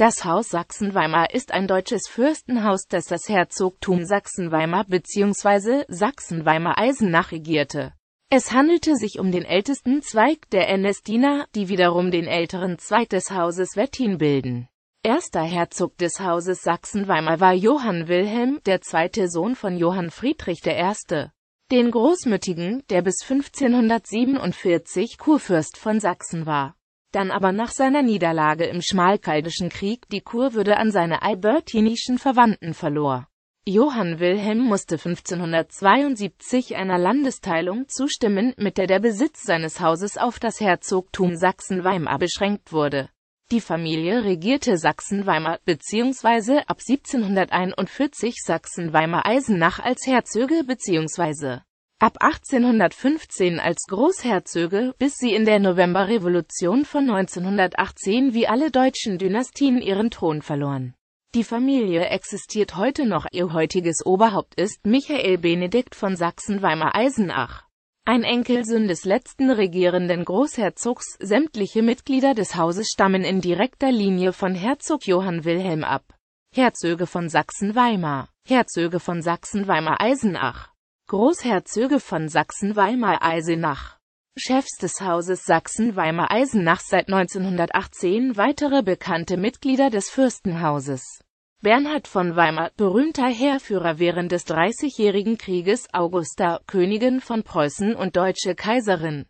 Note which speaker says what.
Speaker 1: Das Haus Sachsen-Weimar ist ein deutsches Fürstenhaus, das das Herzogtum Sachsen-Weimar bzw. Sachsen-Weimar-Eisenach regierte. Es handelte sich um den ältesten Zweig der Ernestiner, die wiederum den älteren Zweig des Hauses Wettin bilden. Erster Herzog des Hauses Sachsen-Weimar war Johann Wilhelm, der zweite Sohn von Johann Friedrich I., den Großmütigen, der bis 1547 Kurfürst von Sachsen war dann aber nach seiner Niederlage im Schmalkaldischen Krieg die Kurwürde an seine albertinischen Verwandten verlor. Johann Wilhelm musste 1572 einer Landesteilung zustimmen, mit der der Besitz seines Hauses auf das Herzogtum Sachsen-Weimar beschränkt wurde. Die Familie regierte Sachsen-Weimar bzw. ab 1741 Sachsen-Weimar-Eisenach als Herzöge bzw ab 1815 als Großherzöge, bis sie in der Novemberrevolution von 1918 wie alle deutschen Dynastien ihren Thron verloren. Die Familie existiert heute noch, ihr heutiges Oberhaupt ist Michael Benedikt von Sachsen-Weimar-Eisenach. Ein Enkelsohn des letzten regierenden Großherzogs, sämtliche Mitglieder des Hauses stammen in direkter Linie von Herzog Johann Wilhelm ab. Herzöge von Sachsen-Weimar, Herzöge von Sachsen-Weimar-Eisenach Großherzöge von Sachsen-Weimar-Eisenach, Chefs des Hauses Sachsen-Weimar-Eisenach seit 1918 weitere bekannte Mitglieder des Fürstenhauses. Bernhard von Weimar, berühmter Heerführer während des Dreißigjährigen Krieges, Augusta, Königin von Preußen und deutsche Kaiserin.